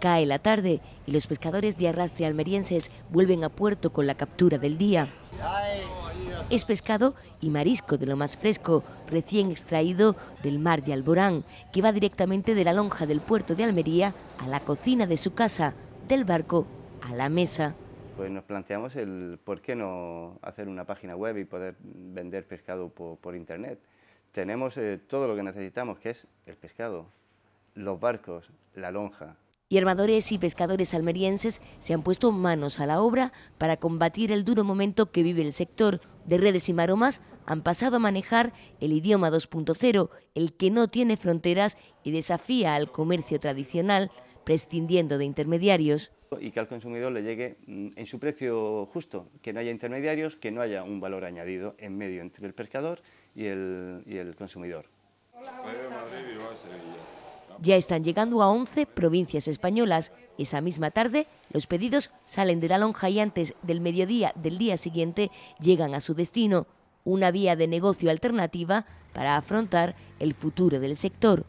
Cae la tarde y los pescadores de arrastre almerienses vuelven a puerto con la captura del día. Es pescado y marisco de lo más fresco, recién extraído del mar de Alborán, que va directamente de la lonja del puerto de Almería a la cocina de su casa, del barco a la mesa. Pues nos planteamos el por qué no hacer una página web y poder vender pescado por, internet. Tenemos eh, todo lo que necesitamos, que es el pescado, los barcos, la lonja, y armadores y pescadores almerienses se han puesto manos a la obra para combatir el duro momento que vive el sector. De redes y maromas han pasado a manejar el idioma 2.0, el que no tiene fronteras y desafía al comercio tradicional, prescindiendo de intermediarios. Y que al consumidor le llegue mm, en su precio justo, que no haya intermediarios, que no haya un valor añadido en medio entre el pescador y el, consumidor ya están llegando a 11 provincias españolas. Esa misma tarde, los pedidos salen de la lonja y antes del mediodía del día siguiente llegan a su destino, una vía de negocio alternativa para afrontar el futuro del sector.